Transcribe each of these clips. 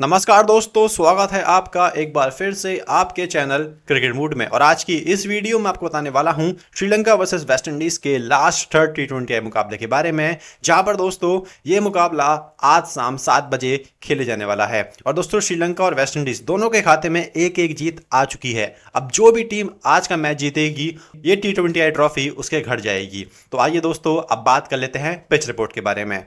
नमस्कार दोस्तों स्वागत है आपका एक बार फिर से आपके चैनल क्रिकेट मूड में और आज की इस वीडियो में आपको बताने वाला हूं श्रीलंका वर्सेस इंडीज के लास्ट थर्ड टी ट्वेंटी मुकाबले के बारे में जहां पर दोस्तों ये मुकाबला आज शाम सात बजे खेले जाने वाला है और दोस्तों श्रीलंका और वेस्ट इंडीज दोनों के खाते में एक एक जीत आ चुकी है अब जो भी टीम आज का मैच जीतेगी ये टी ट्वेंटी ट्रॉफी उसके घर जाएगी तो आइए दोस्तों अब बात कर लेते हैं पिच रिपोर्ट के बारे में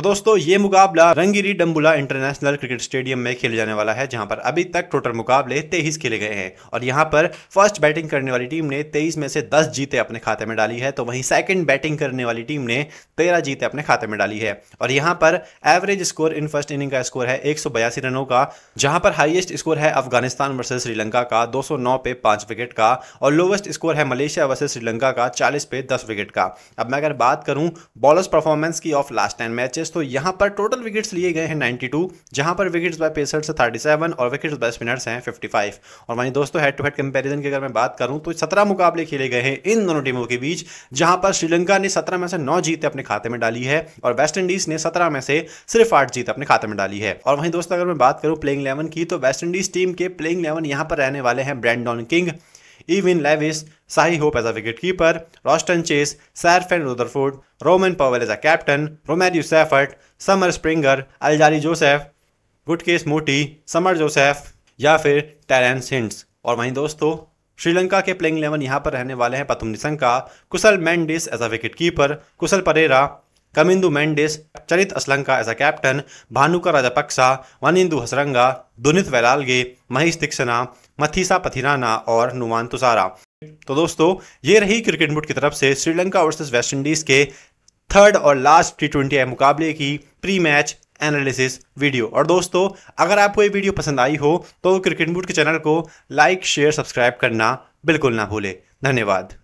तो दोस्तों ये मुकाबला Rangiri Dambulla international cricket stadium में खेले जाने वाला है जहां पर अभी तक टोटल मुकाबले तेईस खेले गए हैं और यहां पर फर्स्ट बैटिंग करने वाली टीम ने तेईस में से दस जीते अपने खाते में डाली है तो वहीं सेकंड बैटिंग करने वाली टीम ने तेरह जीते अपने खाते में डाली है और यहां पर average score in first inning का स्कोर है एक रनों का जहां पर हाइएस्ट स्कोर है अफगानिस्तान वर्सेज श्रीलंका का दो पे पांच विकेट का और लोवेस्ट स्कोर है मलेशिया वर्सेज श्रीलंका का चालीस पे दस विकेट का अब मैं अगर बात करूं बॉलर्स परफॉर्मेंस की of last ten matches wickets तो यहाँ पर टोटल विकेट्स लिए गए हैं 92 जहाँ पर विकेट्स बाय पेसर्स 37 और विकेट्स बाय स्पिनर्स हैं 55 और वहीं दोस्तों हेड टू हेड कंपैरिजन की अगर मैं बात करूँ तो सत्रह मुकाबले खेले गए हैं इन दोनों टीमों के बीच जहाँ पर श्रीलंका ने सत्रह में से नौ जीत अपने खाते में डाली है और वेस्ट इंडीज ने सत्रह में से सिर्फ आठ जीत अपने खाते में डाली है और वहीं दोस्तों अगर मैं बात करूँ प्लेइंग इलेवन की तो वेस्ट इंडीज टीम के प्लेइंग इलेवन यहाँ पर रहने वाले हैं Brandon King Evin Lewis Shai Hope as a wicket keeper Roston Chase Sherfane Rutherford Rovman Powell as a captain Romario Shepherd Shamar Springer Alzarri Joseph Gudakesh Motie Shamar Joseph या फिर Terrence hints और वहीं दोस्तों श्रीलंका के प्लेइंग इलेवन यहाँ पर रहने वाले हैं Pathum Nissanka Kusal Mendis as a wicket keeper Kusal Perera Kamindu Mendis Charith Asalanka as a captain Bhanuka Rajapaksa Wanindu Hasaranga Dunith Wellalage Maheesh Theekshana Matheesha Pathirana और नुमान तुसारा तो दोस्तों ये रही क्रिकेट बोर्ड की तरफ से श्रीलंका वर्सेस वेस्ट इंडीज़ के थर्ड और लास्ट टी ट्वेंटी मुकाबले की प्री मैच एनालिसिस वीडियो और दोस्तों अगर आपको ये वीडियो पसंद आई हो तो क्रिकेट बोर्ड के चैनल को लाइक शेयर सब्सक्राइब करना बिल्कुल ना भूले धन्यवाद